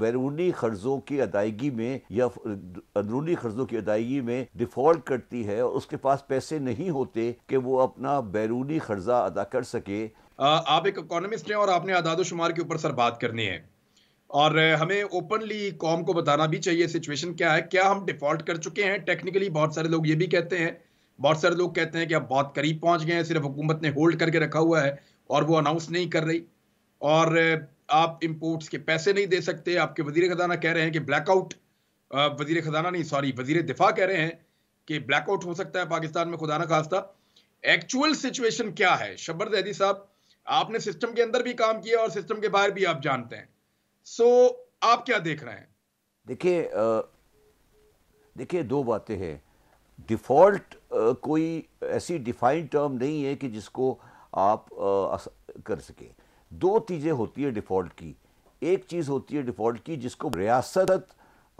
बैरूनी कर्जों की अदायगी में या अंदरूनी कर्जों की अदायगी में डिफॉल्ट करती है और उसके पास पैसे नहीं होते कि वो अपना बैरूनी कर्जा अदा कर सके आप एक इकोनॉमिस्ट हैं और आपने आदाद शुमार के ऊपर सर बात करनी है और हमें ओपनली कॉम को बताना भी चाहिए सिचुएशन क्या है क्या हम डिफॉल्ट कर चुके हैं टेक्निकली बहुत सारे लोग ये भी कहते हैं बहुत सारे लोग कहते हैं कि अब बहुत करीब पहुंच गए हैं सिर्फ हुकूमत ने होल्ड करके रखा हुआ है और वो अनाउंस नहीं कर रही और आप इम्पोर्ट्स के पैसे नहीं दे सकते आपके वजीर खजाना कह रहे हैं कि ब्लैकआउट वजीर खजाना नहीं सॉरी वजीर दिफा कह रहे हैं कि ब्लैकआउट हो सकता है पाकिस्तान में खुदा ना खास्ता एक्चुअल सिचुएशन क्या है शब्बर जैदी साहब आपने सिस्टम के अंदर भी काम किया और सिस्टम के बाहर भी आप जानते हैं सो so, आप क्या देख रहे हैं देखिए देखिए दो बातें हैं डिफ़ॉल्ट कोई ऐसी डिफाइंड टर्म नहीं है कि जिसको आप आ, कर सकें दो चीज़ें होती है डिफ़ॉल्ट की एक चीज़ होती है डिफ़ॉल्ट की जिसको रियासत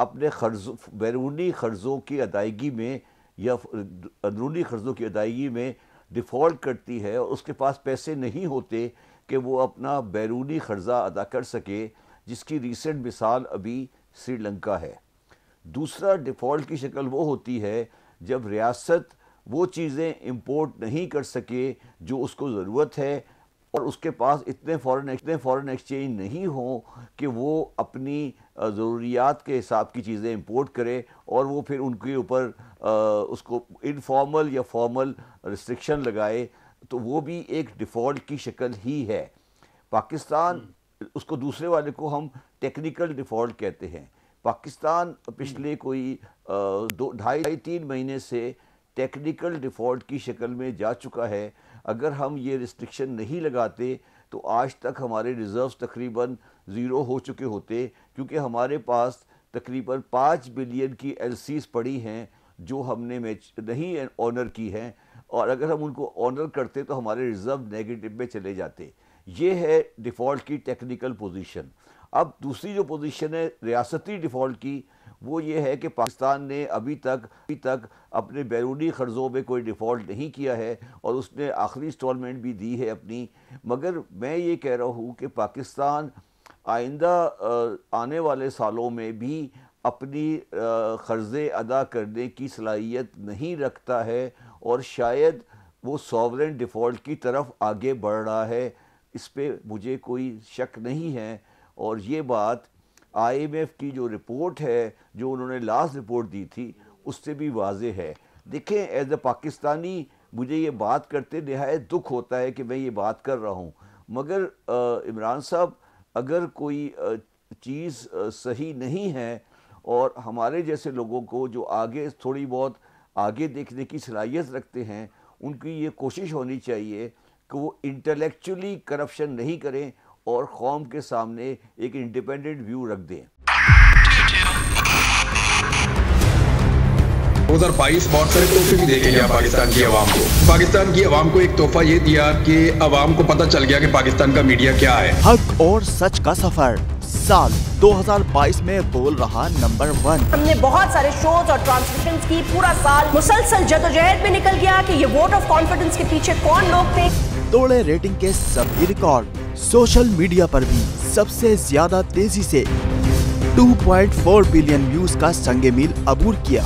अपने खर्ज बैरूनी खर्जों की अदायगी में या अंदरूनी खर्जों की अदायगी में डिफ़ॉल्ट करती है और उसके पास पैसे नहीं होते कि वो अपना बैरूनी खर्जा अदा कर सके जिसकी रिसेंट मिसाल अभी श्रीलंका है दूसरा डिफ़ॉल्ट की शक्ल वो होती है जब रियासत वो चीज़ें इम्पोर्ट नहीं कर सके जो उसको ज़रूरत है और उसके पास इतने फॉरेन इतने फॉरेन एक्सचेंज नहीं हो कि वो अपनी ज़रूरियात के हिसाब की चीज़ें इंपोर्ट करे और वो फिर उनके ऊपर उसको इनफॉर्मल या फॉर्मल रिस्ट्रिक्शन लगाए तो वो भी एक डिफ़ॉल्ट की शक्ल ही है पाकिस्तान हम्म। उसको दूसरे वाले को हम टेक्निकल डिफ़ॉल्ट कहते हैं पाकिस्तान पिछले हम्म। कोई दो ढाई तीन महीने से टेक्निकल डिफ़ॉल्ट की शक्ल में जा चुका है अगर हम ये रिस्ट्रिक्शन नहीं लगाते तो आज तक हमारे रिज़र्व तकरीबन ज़ीरो हो चुके होते क्योंकि हमारे पास तकरीबन पाँच बिलियन की एल पड़ी हैं जो हमने मैच नहीं ऑनर की हैं और अगर हम उनको ऑनर करते तो हमारे रिज़र्व नेगेटिव में चले जाते ये है डिफ़ॉल्ट की टेक्निकल पोजीशन अब दूसरी जो पोजीशन है रियासती डिफ़ॉल्ट की वो ये है कि पाकिस्तान ने अभी तक अभी तक अपने बैरूनी कर्ज़ों में कोई डिफ़ॉल्ट नहीं किया है और उसने आखिरी इंस्टॉलमेंट भी दी है अपनी मगर मैं ये कह रहा हूँ कि पाकिस्तान आइंदा आने वाले सालों में भी अपनी कर्ज़े अदा करने की सलाहियत नहीं रखता है और शायद वो सॉवरन डिफ़ॉल्ट की तरफ आगे बढ़ रहा है इस पर मुझे कोई शक नहीं है और ये बात आईएमएफ की जो रिपोर्ट है जो उन्होंने लास्ट रिपोर्ट दी थी उससे भी वाज है देखें एज अ पाकिस्तानी मुझे ये बात करते नहायत दुख होता है कि मैं ये बात कर रहा हूँ मगर इमरान साहब अगर कोई चीज़ सही नहीं है और हमारे जैसे लोगों को जो आगे थोड़ी बहुत आगे देखने की सलाहियत रखते हैं उनकी ये कोशिश होनी चाहिए कि वो इंटेलेक्चुअली करप्शन नहीं करें और कौम के सामने एक इंडिपेंडेंट व्यू रख दें 2022 बहुत सारे तोहफे भी देखे गया पाकिस्तान की आवाम को पाकिस्तान की आवाम को एक तोहफा ये दिया कि आवाम को पता चल गया कि पाकिस्तान का मीडिया क्या है हक और सच का सफर साल 2022 में बोल रहा नंबर वन हमने बहुत सारे शोज और ट्रांसमिशन की पूरा साल मुसलसल जदोजहद में निकल गया कि ये वोट ऑफ कॉन्फिडेंस के पीछे कौन लोग थे तोड़े रेटिंग के सभी रिकॉर्ड सोशल मीडिया पर भी सबसे ज्यादा तेजी से 2.4 बिलियन व्यूज का संगे मील अबूर किया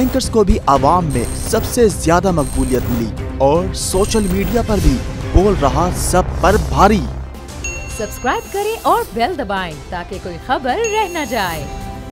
एंकर्स को भी आवाम में सबसे ज्यादा मकबूलियत मिली और सोशल मीडिया पर भी बोल रहा सब पर भारी सब्सक्राइब करें और बेल दबाएं ताकि कोई खबर रह न जाए